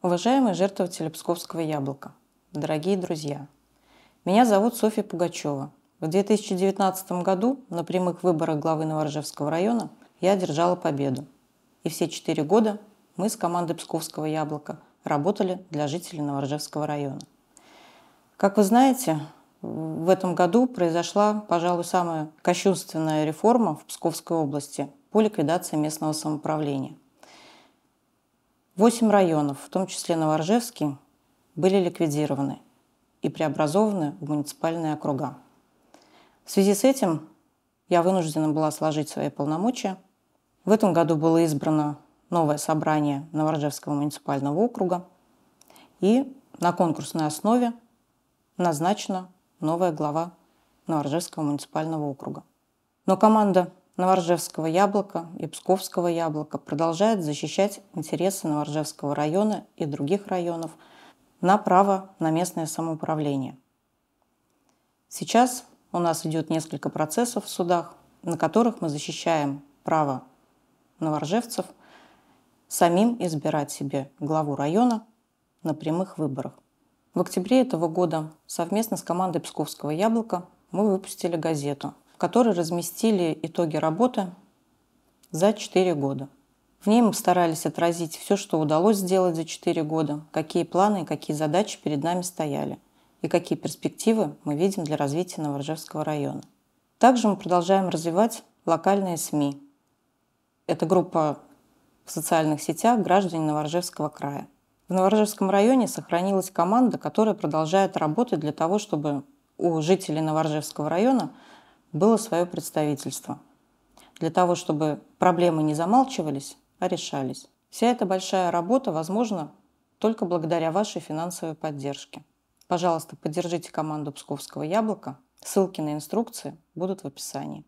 Уважаемые жертвователи Псковского яблока, дорогие друзья, меня зовут Софья Пугачева. В 2019 году на прямых выборах главы Новоржевского района я одержала победу. И все четыре года мы с командой Псковского яблока работали для жителей Новоржевского района. Как вы знаете, в этом году произошла, пожалуй, самая кощунственная реформа в Псковской области по ликвидации местного самоуправления – Восемь районов, в том числе Новоржевский, были ликвидированы и преобразованы в муниципальные округа. В связи с этим я вынуждена была сложить свои полномочия. В этом году было избрано новое собрание Новоржевского муниципального округа, и на конкурсной основе назначена новая глава Новоржевского муниципального округа. Но команда Новоржевского яблока и Псковского яблока продолжает защищать интересы Новоржевского района и других районов на право на местное самоуправление. Сейчас у нас идет несколько процессов в судах, на которых мы защищаем право новоржевцев самим избирать себе главу района на прямых выборах. В октябре этого года совместно с командой Псковского яблока мы выпустили газету в которой разместили итоги работы за 4 года. В ней мы старались отразить все, что удалось сделать за 4 года, какие планы и какие задачи перед нами стояли, и какие перспективы мы видим для развития Новоржевского района. Также мы продолжаем развивать локальные СМИ. Это группа в социальных сетях граждане Новоржевского края. В Новоржевском районе сохранилась команда, которая продолжает работать для того, чтобы у жителей Новоржевского района – было свое представительство для того, чтобы проблемы не замалчивались, а решались. Вся эта большая работа возможна только благодаря вашей финансовой поддержке. Пожалуйста, поддержите команду Псковского яблока. Ссылки на инструкции будут в описании.